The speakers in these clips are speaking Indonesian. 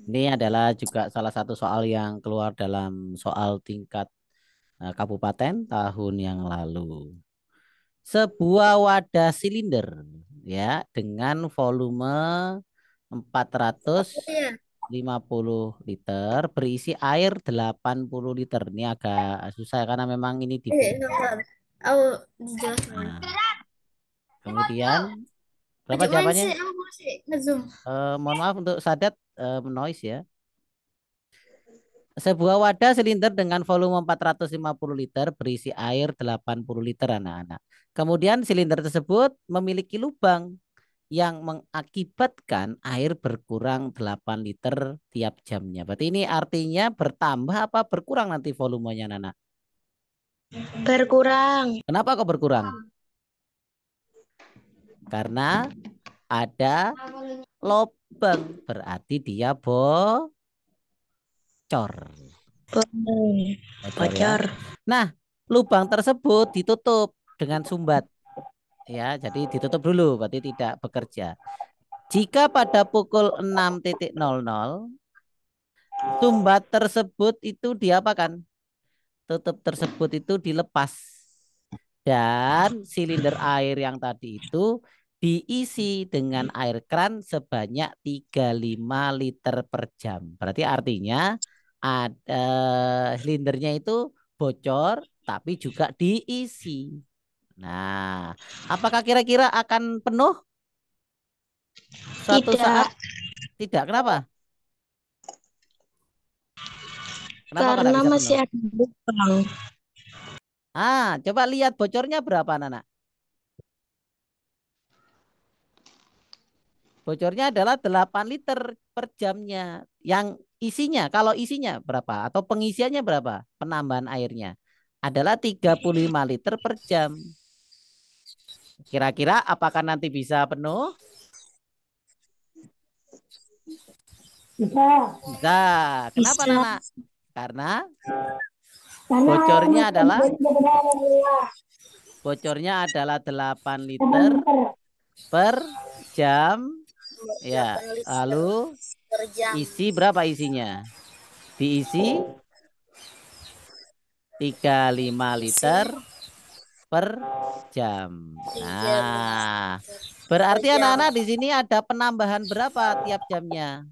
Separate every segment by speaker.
Speaker 1: Ini adalah juga salah satu soal yang keluar dalam soal tingkat eh, kabupaten tahun yang lalu. Sebuah wadah silinder ya dengan volume 450 liter berisi air 80 liter. Ini agak susah karena memang ini di eh, Nah. Kemudian berapa jawabannya? Uh, mohon maaf untuk Sadat uh, noise ya. Sebuah wadah silinder dengan volume 450 liter berisi air 80 liter anak-anak. Kemudian silinder tersebut memiliki lubang yang mengakibatkan air berkurang 8 liter tiap jamnya. Berarti ini artinya bertambah apa berkurang nanti volumenya anak anak? Berkurang. Kenapa kok berkurang? Karena ada lubang berarti dia bocor. Ya. Bocor. Nah, lubang tersebut ditutup dengan sumbat. Ya, jadi ditutup dulu berarti tidak bekerja. Jika pada pukul 6.00 sumbat tersebut itu diapakan? Tutup tersebut itu dilepas. Dan silinder air yang tadi itu diisi dengan hmm. air kran sebanyak 35 liter per jam. Berarti artinya ada eh, silindernya itu bocor tapi juga diisi. Nah, apakah kira-kira akan penuh?
Speaker 2: Suatu tidak. saat
Speaker 1: tidak. Kenapa? Kenapa Karena masih ada lubang. Ah, coba lihat bocornya berapa, Nana? Bocornya adalah 8 liter per jamnya. Yang isinya, kalau isinya berapa? Atau pengisiannya berapa? Penambahan airnya adalah 35 liter per jam. Kira-kira apakah nanti bisa penuh? Bisa. Bisa. Kenapa bisa. Nana? Karena bocornya adalah bocornya adalah 8 liter per jam Ya, lalu isi berapa isinya? Diisi 35 liter per jam. Nah, berarti anak-anak di sini ada penambahan berapa tiap jamnya?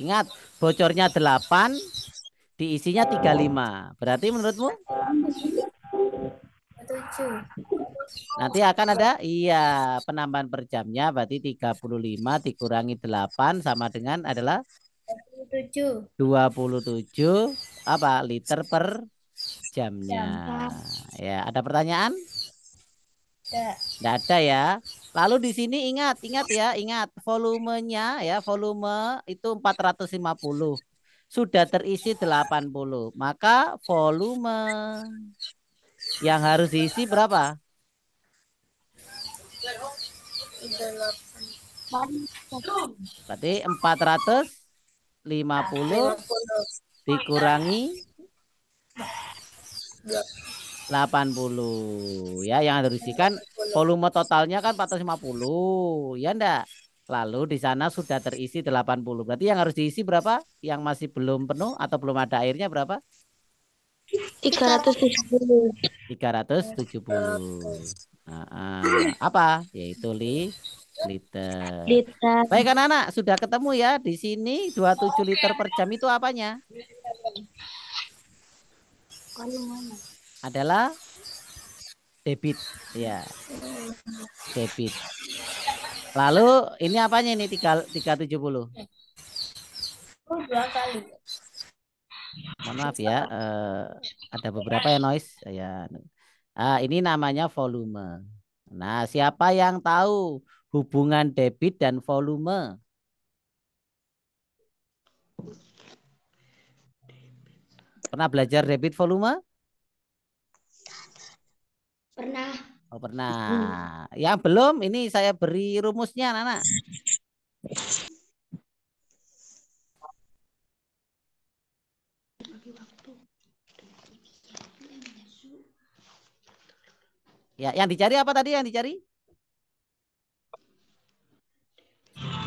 Speaker 1: Ingat, bocornya 8, diisinya 35. Berarti menurutmu? Nanti akan ada iya penambahan per jamnya berarti 35 dikurangi 8 sama dengan adalah 27. 27 apa liter per jamnya. Jam. Ya, ada pertanyaan? Tidak. Tidak ada ya. Lalu di sini ingat, ingat ya, ingat volumenya ya, volume itu 450. Sudah terisi 80. Maka volume yang harus diisi berapa? 8. Berarti 450 50. dikurangi 80 ya yang harus diisi kan volume totalnya kan 450 ya ndak lalu di sana sudah terisi 80 berarti yang harus diisi berapa yang masih belum penuh atau belum ada airnya berapa 370 370. Nah, ah. apa? Yaitu li liter. liter. Baik anak-anak, sudah ketemu ya di sini 27 liter per jam itu apanya? Adalah debit ya. Debit. Lalu ini apanya ini 3 370? Oh, kali mohon maaf ya uh, ada beberapa ya noise ya uh, ah, ini namanya volume nah siapa yang tahu hubungan debit dan volume pernah belajar debit volume pernah oh pernah yang belum ini saya beri rumusnya anak, -anak. Ya, yang dicari apa tadi yang dicari?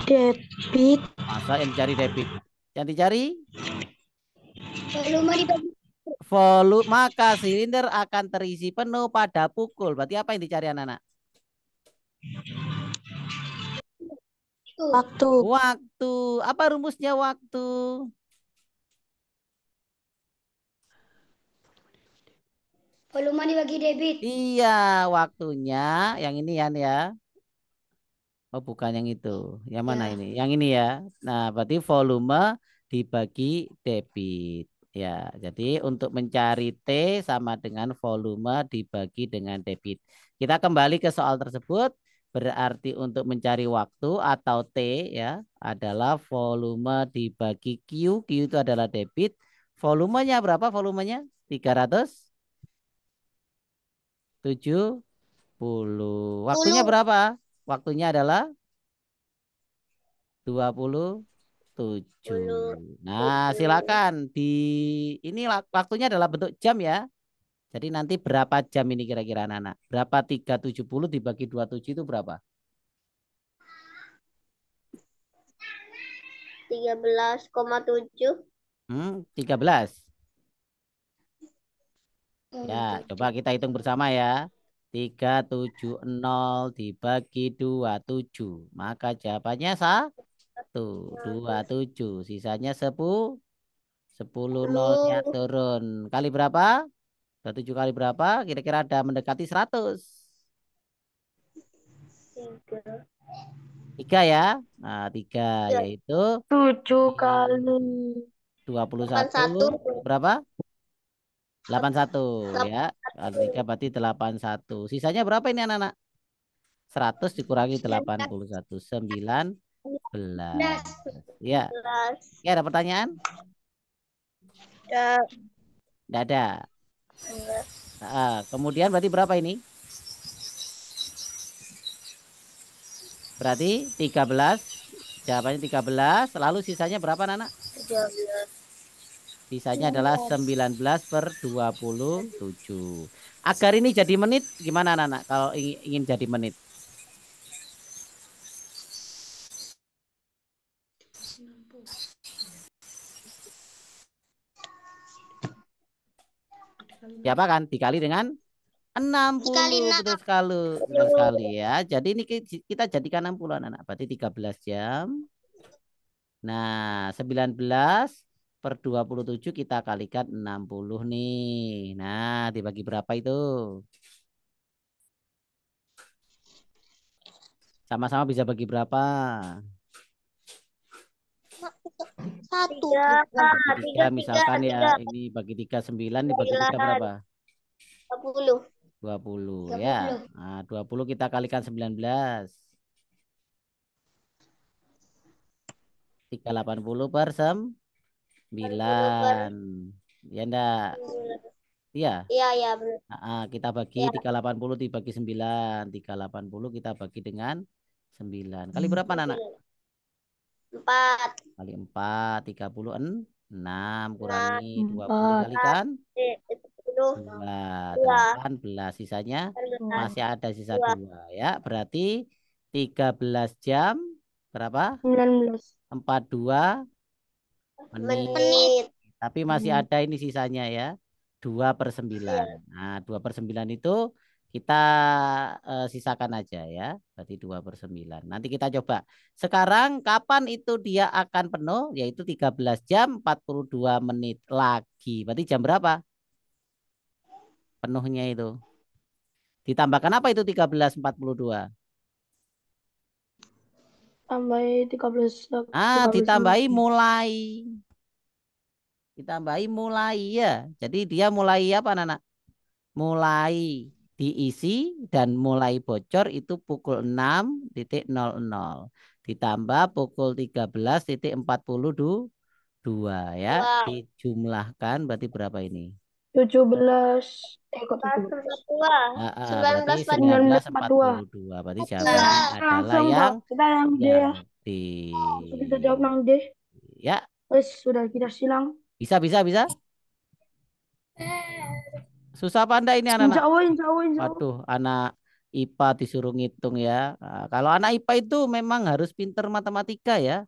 Speaker 1: Debit. Masa yang dicari debit? Yang dicari? Volume dibagi. Volume maka silinder akan terisi penuh pada pukul. Berarti apa yang dicari anak-anak? Waktu. Waktu. Apa rumusnya waktu? Volume dibagi debit. Iya, waktunya yang ini ya, ya. Oh, bukan yang itu. Yang mana ya. ini? Yang ini ya. Nah, berarti volume dibagi debit. Ya, jadi untuk mencari T sama dengan volume dibagi dengan debit. Kita kembali ke soal tersebut. Berarti untuk mencari waktu atau T ya adalah volume dibagi Q. Q itu adalah debit. Volumenya berapa volumenya? 300 70. Waktunya berapa? Waktunya adalah 27. Nah, silakan di ini waktunya adalah bentuk jam ya. Jadi nanti berapa jam ini kira-kira anak-anak? Berapa 370 dibagi 27 itu berapa? 13,7. Hmm, 13. Oh, ya, gitu. coba kita hitung bersama ya. 370 dibagi 27. Maka jawabannya 1. dua tujuh Sisanya 10. 10 nolnya turun. Kali berapa? 27 kali berapa? Kira-kira ada mendekati 100. 3. 3 ya. Nah, 3 iya. yaitu 7 iya. kali 21 berapa? 81 ya. Artinya berarti 81. Sisanya berapa ini anak-anak? 100 dikurangi 81. 19. Ya. Ya ada pertanyaan? Tidak ada. Nah, kemudian berarti berapa ini? Berarti 13. Jawabannya 13. Lalu sisanya berapa, Nana? 13. Sisanya adalah 19 per 27. Agar ini jadi menit, gimana anak-anak kalau ingin jadi menit? Siapa kan? Dikali dengan 60. Sekali, betul sekali. ya. Jadi ini kita jadikan 60 anak-anak. Berarti 13 jam. Nah, 19 per 27 kita kalikan 60 nih. Nah, dibagi berapa itu? Sama-sama bisa bagi berapa? Satu. Tiga, kan tiga, misalkan ya. Ini bagi tiga, sembilan. Dibagi tiga berapa? Dua puluh. Dua puluh, ya. Nah, dua puluh kita kalikan sembilan belas. Tiga puluh per sem 9. Ya enggak? Iya. Iya, iya benar. Nah, kita bagi ya. 380 dibagi 9. 380 kita bagi dengan 9. Kali berapa, iya. Nana? 4. Kali 4, 36 6 kurangi 20 kali kan? 19, eh, 18 eh, iya. sisanya masih ada sisa 2 iya. ya. Berarti 13 jam berapa? 19. 42 menit. menit. Tapi masih hmm. ada ini sisanya ya. 2 per 9. Ya. Nah, 2 per 9 itu kita uh, sisakan aja ya. Berarti 2 per 9. Nanti kita coba. Sekarang kapan itu dia akan penuh? Yaitu 13 jam 42 menit lagi. Berarti jam berapa? Penuhnya itu. Ditambahkan apa itu 13.42? Tambahi 13. Ah, ditambahi mulai. Ditambahi mulai ya. Jadi dia mulai apa anak-anak? Mulai diisi dan mulai bocor itu pukul 6.00 ditambah pukul 13.42 ya. Wow. Dijumlahkan berarti berapa ini? 17 eh kok 17? Ah, ah, berarti 1942. 1942. Berarti jawaban adalah yang kita yang D ya. D. Kita jawab yang D. Ya. Wes, sudah kita silang. Bisa, bisa, bisa. Susah apa anda ini anak-anak? Insya Allah, insya Waduh, anak IPA disuruh ngitung ya. Nah, kalau anak IPA itu memang harus pinter matematika ya.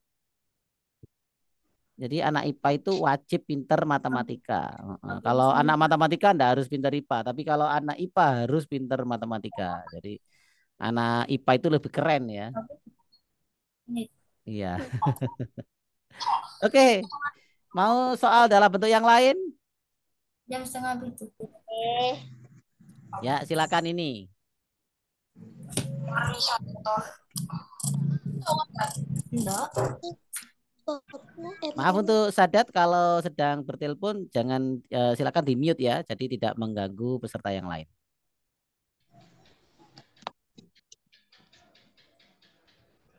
Speaker 1: Jadi anak IPA itu wajib pinter matematika. kalau anak matematika enggak harus pinter IPA, tapi kalau anak IPA harus pinter matematika. Jadi anak IPA itu lebih keren ya. Iya. Oke. Mau soal dalam bentuk yang lain? Jam setengah tujuh. Ya, silakan ini. Enggak. Maaf untuk Sadat kalau sedang bertelpon jangan uh, silakan di mute ya, jadi tidak mengganggu peserta yang lain.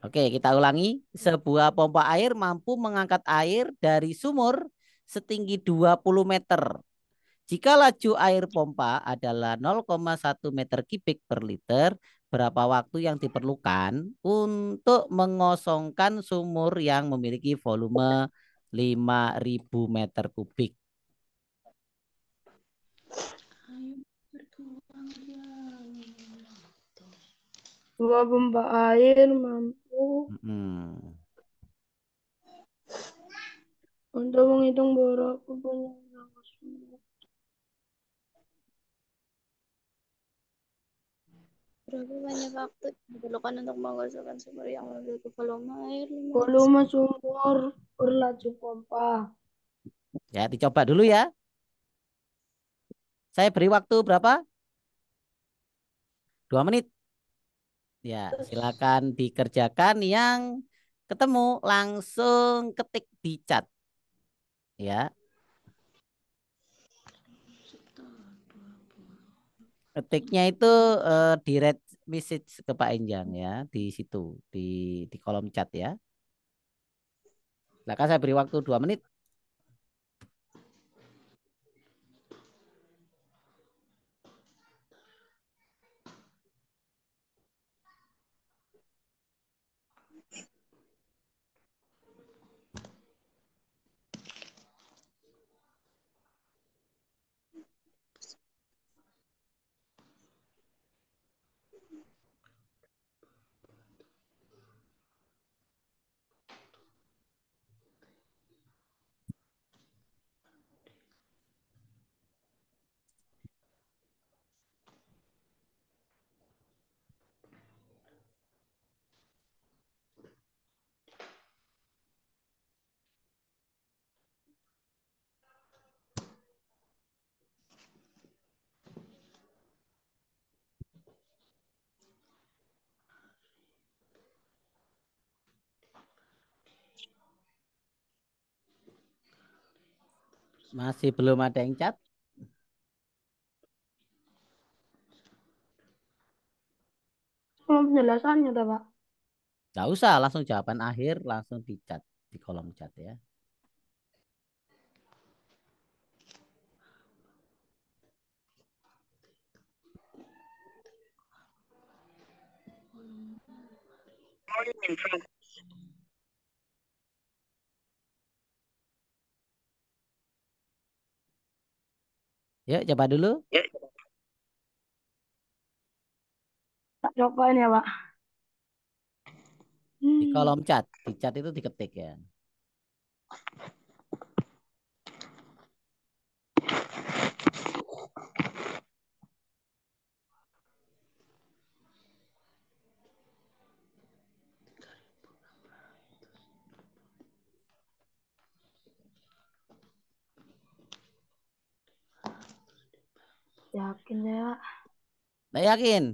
Speaker 1: Oke, kita ulangi. Sebuah pompa air mampu mengangkat air dari sumur setinggi 20 meter. Jika laju air pompa adalah 0,1 meter kubik per liter, berapa waktu yang diperlukan untuk mengosongkan sumur yang memiliki volume 5000 meter kubik. Dua bomba air mampu hmm. untuk menghitung berapa banyak Grabe banyak waktu diperlukan untuk menggosokkan sumur yang memiliki volume air. Volume sumur berlaju pompa. Ya, dicoba dulu ya. Saya beri waktu berapa? Dua menit. Ya, silakan dikerjakan yang ketemu langsung ketik di chat. Ya, Ketiknya itu uh, di red message ke Pak Enjang ya di situ di di kolom chat ya. Silakan saya beri waktu dua menit. Masih belum ada yang cat? Belum penjelasannya, tuh, Pak. usah, langsung jawaban akhir, langsung dicat di kolom chat ya. Thank you. ya coba dulu. coba. Tak ini ya, Pak. Di kolom hmm. chat, di chat itu diketik ya. Yakin ya. Nah, yakin.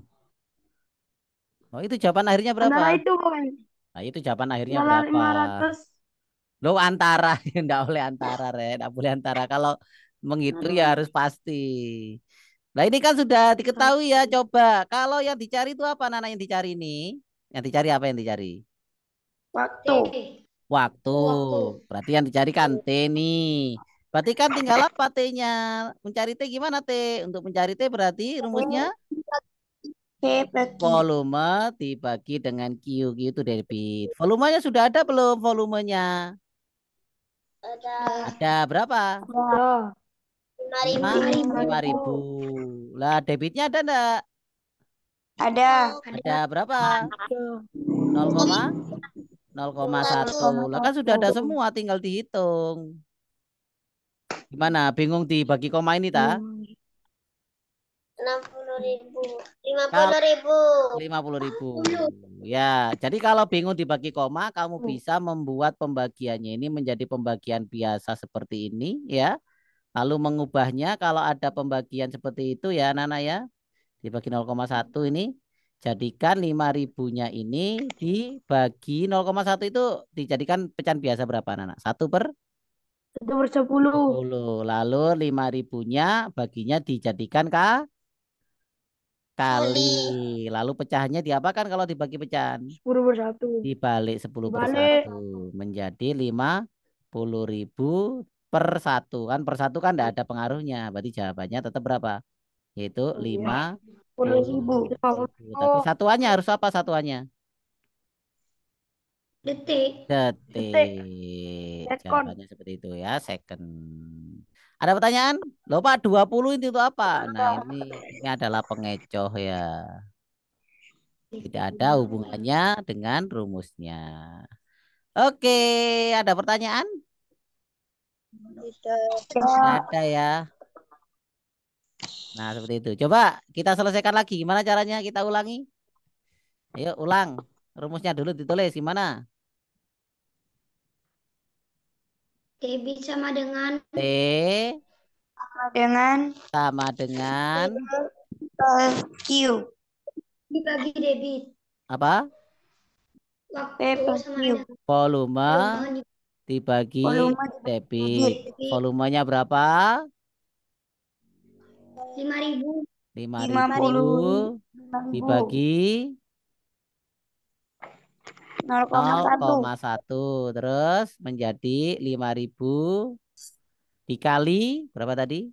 Speaker 1: Oh, itu jawaban akhirnya berapa? Antara itu, Bang. Nah, itu jawaban akhirnya Malah berapa? 500. Lo antara, enggak boleh antara, Re. Enggak boleh antara. Kalau menghitung ya hmm. harus pasti. Nah, ini kan sudah diketahui ya, coba. Kalau yang dicari itu apa, Nana yang dicari ini? Yang dicari apa yang dicari? Waktu. Waktu. Waktu. Berarti yang dicari kan T nih. Berarti kan tinggal apa T-nya? Mencari T gimana T? Untuk mencari T berarti rumusnya? Volume dibagi dengan Q, Q itu dari bit. Volumenya sudah ada belum volumenya? Ada. Ada berapa? Lima ribu. Lima ribu. Lah debitnya ada enggak? Ada. Ada berapa? 0, 0,1. Lah kan sudah ada semua tinggal dihitung. Gimana? Bingung dibagi koma ini, ta? Enam puluh ribu, lima puluh ribu, lima puluh ribu. Ya, jadi kalau bingung dibagi koma, kamu hmm. bisa membuat pembagiannya ini menjadi pembagian biasa seperti ini, ya. Lalu mengubahnya kalau ada pembagian seperti itu ya, Nana ya. Dibagi 0,1 ini jadikan 5 ribunya ini dibagi 0,1 itu dijadikan pecahan biasa berapa Nana? Satu 1 per satu per 10. 10. Lalu 5 ribunya baginya dijadikan ka? kali. kali. Lalu pecahannya diapakan kalau dibagi pecahan? 10 per 1. Dibalik 10 Dibalik. per 1. Menjadi 50 ribu per 1. Kan per 1 kan tidak ada pengaruhnya. Berarti jawabannya tetap berapa? Yaitu 50 iya. ribu. ribu. Tapi satuannya harus apa satuannya? Detik. Detik. Detik. Jawabannya seperti itu ya, second. Ada pertanyaan? Lupa Pak, 20 itu, itu apa? Nah, ini, ini adalah pengecoh ya. Tidak ada hubungannya dengan rumusnya. Oke, ada pertanyaan? Tidak ada ya. Nah, seperti itu. Coba kita selesaikan lagi. Gimana caranya kita ulangi? Ayo, ulang. Rumusnya dulu ditulis. Gimana? TB sama dengan T dengan sama dengan Q dibagi debit apa waktu volume dibagi debit volumenya berapa lima ribu lima ribu dibagi 0,1 terus menjadi 5000 dikali berapa tadi?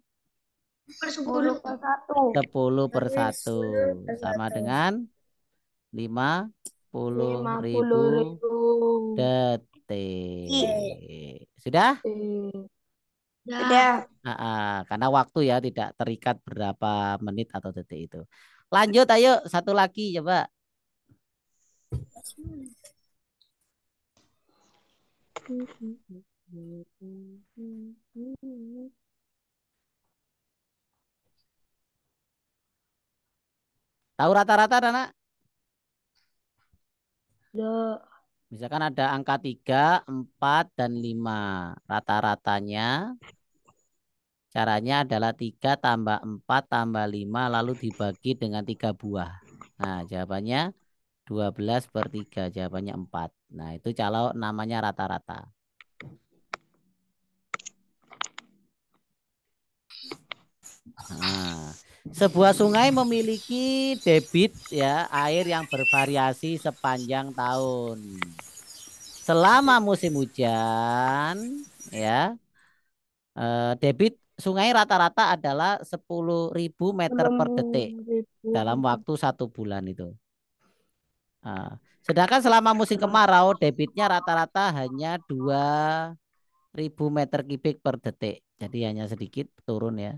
Speaker 1: 10 per 1. 10 per 1 sama dengan 50 50 ribu, ribu detik. Sudah? Sudah. Ya. nah, karena waktu ya tidak terikat berapa menit atau detik itu. Lanjut ayo satu lagi coba. Tahu rata-rata, Nana? Ya. Misalkan ada angka 3, 4, dan 5. Rata-ratanya caranya adalah 3 tambah 4 tambah 5 lalu dibagi dengan 3 buah. Nah, jawabannya 12 per 3. Jawabannya 4. Nah, itu kalau namanya rata-rata. Nah, sebuah sungai memiliki debit ya air yang bervariasi sepanjang tahun. Selama musim hujan ya eh, debit sungai rata-rata adalah 10.000 meter per detik dalam waktu satu bulan itu. Ah, sedangkan selama musim kemarau debitnya rata-rata hanya 2000 meter kubik per detik. Jadi hanya sedikit turun ya.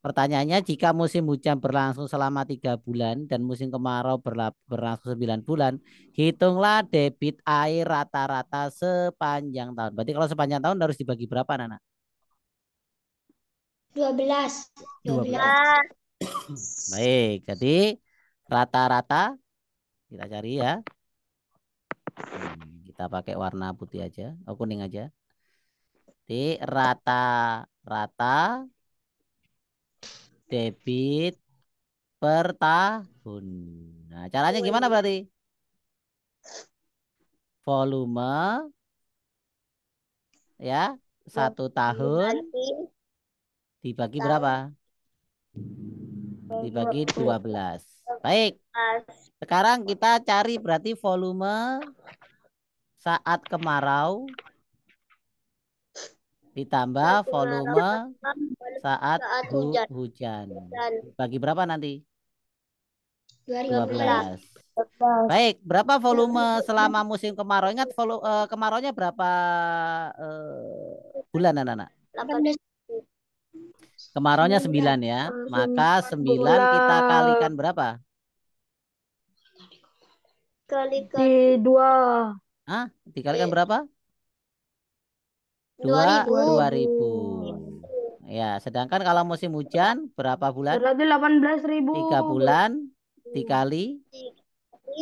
Speaker 1: Pertanyaannya jika musim hujan berlangsung selama tiga bulan dan musim kemarau berlangsung 9 bulan, hitunglah debit air rata-rata sepanjang tahun. Berarti kalau sepanjang tahun harus dibagi berapa, Nana? 12. 12. 12. Baik, jadi rata-rata kita cari ya. Hmm, kita pakai warna putih aja, oh, kuning aja. Di rata rata debit per tahun. Nah, caranya gimana berarti? Volume ya, satu tahun dibagi berapa? Dibagi 12. Baik. Sekarang kita cari berarti volume saat kemarau ditambah volume saat hu hujan. Bagi berapa nanti? 12. Baik, berapa volume selama musim kemarau? Ingat volume uh, kemaraunya berapa eh, bulan anak-anak? 18 Kemarau-nya iya, sembilan ya. Maka sembilan kita kalikan berapa? Kalikan 2. Hah? Dikalikan iya. berapa?
Speaker 2: Dua 2000. ribu.
Speaker 1: Ya, sedangkan kalau musim hujan berapa bulan? Berarti 18.000. Tiga bulan
Speaker 2: dikali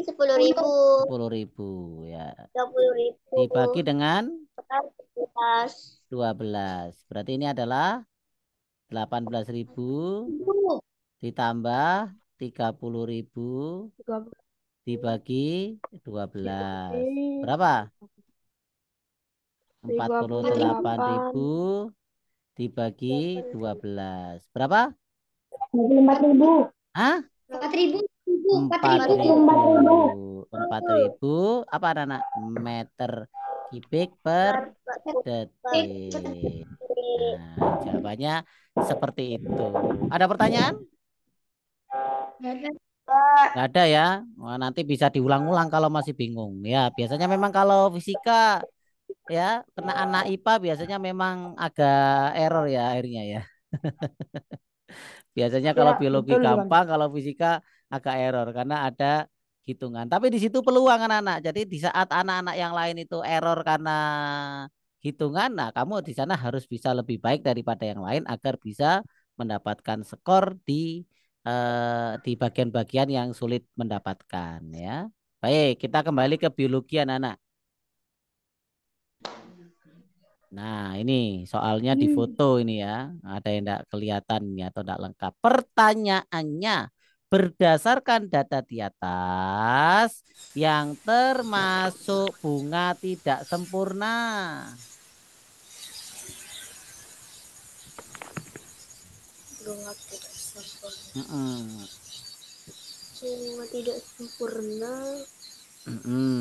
Speaker 1: sepuluh ribu. Sepuluh ribu ya. Puluh ribu. Dibagi dengan dua belas. Berarti ini adalah 18.000 ditambah 30.000 dibagi 12. Berapa? 48.000 dibagi 12. Berapa? 24.000. Hah? 4.000. 4.000. 4.000 apa anak Meter kubik per detik. Nah, jawabannya seperti itu. Ada pertanyaan? Gak ada ya. Wah, nanti bisa diulang-ulang kalau masih bingung. Ya, biasanya memang kalau fisika ya kena anak IPA biasanya memang agak error ya akhirnya ya. biasanya kalau ya, biologi betul, gampang, kalau fisika agak error karena ada hitungan. Tapi di situ peluang anak-anak. Jadi di saat anak-anak yang lain itu error karena hitungan, nah kamu di sana harus bisa lebih baik daripada yang lain agar bisa mendapatkan skor di eh, di bagian-bagian yang sulit mendapatkan ya. Baik, kita kembali ke biologi anak-anak. Nah, ini soalnya di hmm. foto ini ya. Ada yang tidak kelihatan ya atau tidak lengkap. Pertanyaannya, berdasarkan data di atas yang termasuk bunga tidak sempurna. donat tidak sempurna mm -mm. cinema tidak sempurna mm -mm.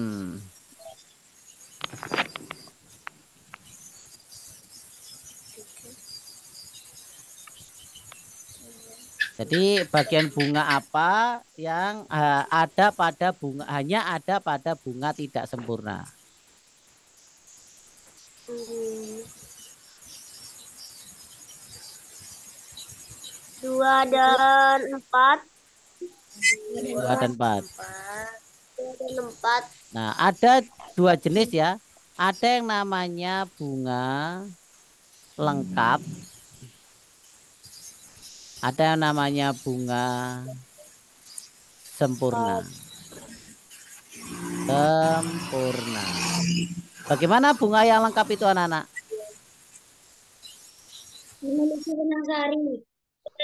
Speaker 1: Jadi bagian bunga apa yang uh, ada pada bunga hanya ada pada bunga tidak sempurna. Hmm. dua dan empat dua dan empat nah ada dua jenis ya ada yang namanya bunga lengkap ada yang namanya bunga sempurna sempurna bagaimana bunga yang lengkap itu anak-anak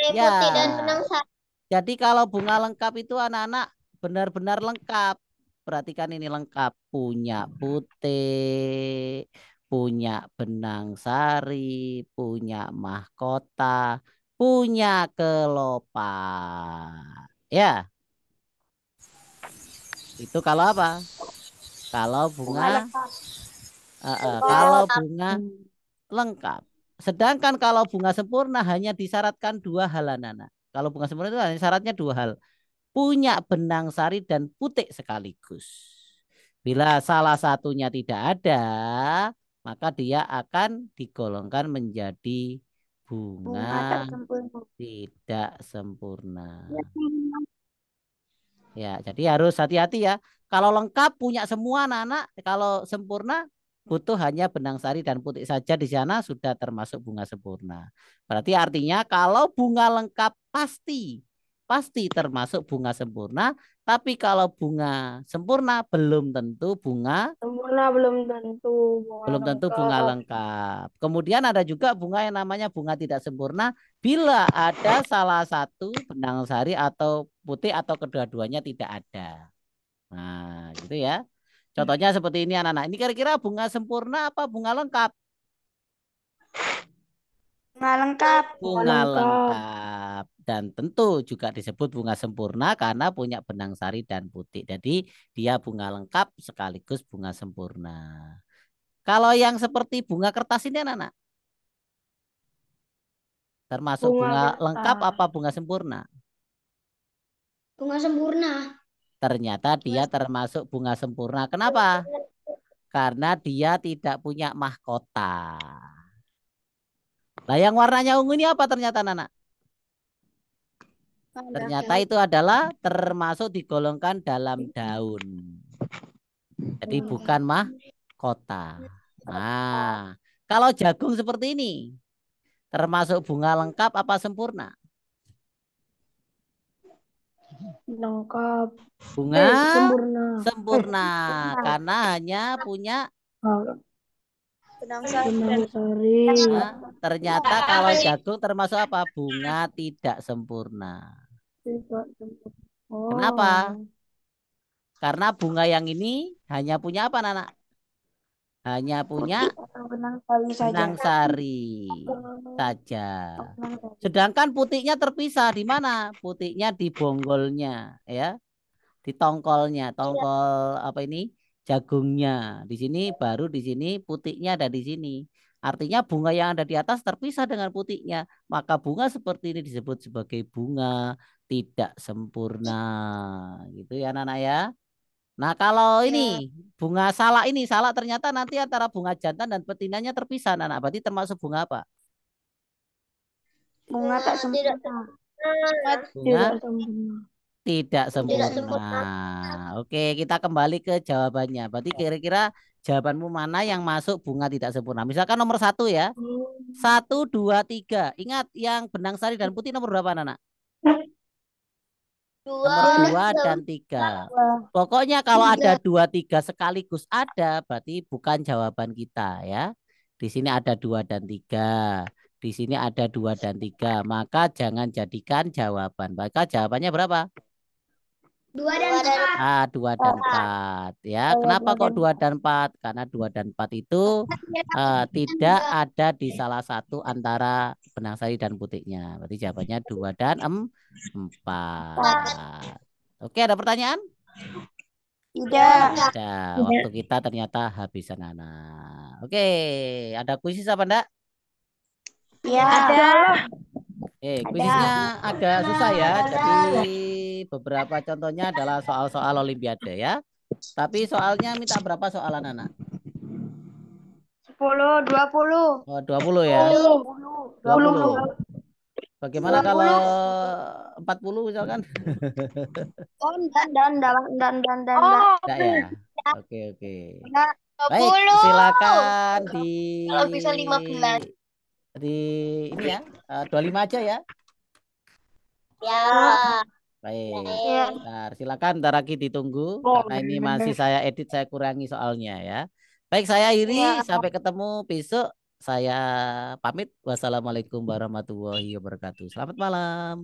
Speaker 1: Putih ya. dan benang sari. Jadi kalau bunga lengkap itu anak-anak benar-benar lengkap. Perhatikan ini lengkap. Punya putih, punya benang sari, punya mahkota, punya kelopak. Ya. Itu kalau apa? Kalau bunga, bunga uh, uh, kalau bunga lengkap. Sedangkan kalau bunga sempurna hanya disyaratkan dua hal anak-anak. Kalau bunga sempurna itu hanya syaratnya dua hal. Punya benang sari dan putik sekaligus. Bila salah satunya tidak ada, maka dia akan digolongkan menjadi bunga, bunga tidak sempurna. Ya, ya, jadi harus hati-hati ya. Kalau lengkap punya semua anak-anak, kalau sempurna butuh hanya benang sari dan putih saja di sana sudah termasuk bunga sempurna. Berarti artinya kalau bunga lengkap pasti pasti termasuk bunga sempurna, tapi kalau bunga sempurna belum tentu bunga sempurna belum tentu bunga belum tentu lengkap. bunga lengkap. Kemudian ada juga bunga yang namanya bunga tidak sempurna bila ada salah satu benang sari atau putih atau kedua-duanya tidak ada. Nah, gitu ya. Hmm. Contohnya seperti ini anak-anak. Ini kira-kira bunga sempurna apa bunga lengkap? Bunga lengkap. Bunga lengkap. Dan tentu juga disebut bunga sempurna karena punya benang sari dan putih. Jadi dia bunga lengkap sekaligus bunga sempurna. Kalau yang seperti bunga kertas ini anak-anak. Termasuk bunga, bunga lengkap apa bunga sempurna? Bunga sempurna ternyata dia termasuk bunga sempurna. Kenapa? Karena dia tidak punya mahkota. Nah, yang warnanya ungu ini apa ternyata Nana? Ternyata itu adalah termasuk digolongkan dalam daun. Jadi hmm. bukan mahkota. Nah, kalau jagung seperti ini termasuk bunga lengkap apa sempurna? lengkap bunga eh, sempurna sempurna eh, karena hanya punya oh. benang sari nah, ternyata kalau jagung termasuk apa bunga tidak sempurna kenapa oh. karena bunga yang ini hanya punya apa anak hanya punya benang sari saja. Sedangkan putiknya terpisah di mana? Putiknya di bonggolnya, ya, di tongkolnya, iya. tongkol apa ini? Jagungnya. Di sini baru di sini putiknya ada di sini. Artinya bunga yang ada di atas terpisah dengan putiknya, Maka bunga seperti ini disebut sebagai bunga tidak sempurna. Gitu ya anak-anak ya. Nah, kalau ya. ini bunga salak ini salak ternyata nanti antara bunga jantan dan betinanya terpisah, Nana. Berarti termasuk bunga apa? Bunga tak sempurna. Bunga tidak sempurna. Tidak sempurna. Tidak Oke, kita kembali ke jawabannya. Berarti kira-kira jawabanmu mana yang masuk bunga tidak sempurna? Misalkan nomor satu ya. Hmm. Satu, dua, tiga. Ingat yang benang sari dan putih nomor berapa, Nana? dua, dua dan tiga. Pokoknya kalau ada dua tiga sekaligus ada, berarti bukan jawaban kita ya. Di sini ada dua dan tiga. Di sini ada dua dan tiga. Maka jangan jadikan jawaban. Maka jawabannya berapa? Dua dan empat. Ah, dua dan empat. Ya, oh, kenapa dua kok dua dan empat? Karena dua dan empat itu uh, tidak ada di salah satu antara benang sari dan putihnya. Berarti jawabannya dua dan em empat. Oke, ada pertanyaan? Tidak. Ada. Waktu kita ternyata habis anak. Oke, ada kuisi apa enggak? Ya, ada. Oke, kuisnya agak susah ya. Jadi Beberapa contohnya adalah soal-soal olimpiade ya. Tapi soalnya minta berapa soalan anak? 10, 20. Oh, 20 ya. 20. 20. 20. Bagaimana 20. kalau 40 misalkan? oh, dan dan dan dan dan. enggak. Oh, enggak ya? Oke, oke. Baik, silakan di Kalau bisa 15. Di ini ya, eh, uh, 25 aja ya. Ya. Baik. Iya. Bentar, silakan Taraki ditunggu oh, karena ini masih saya edit saya kurangi soalnya ya. Baik saya Iri iya. sampai ketemu besok. Saya pamit. Wassalamualaikum warahmatullahi wabarakatuh. Selamat malam.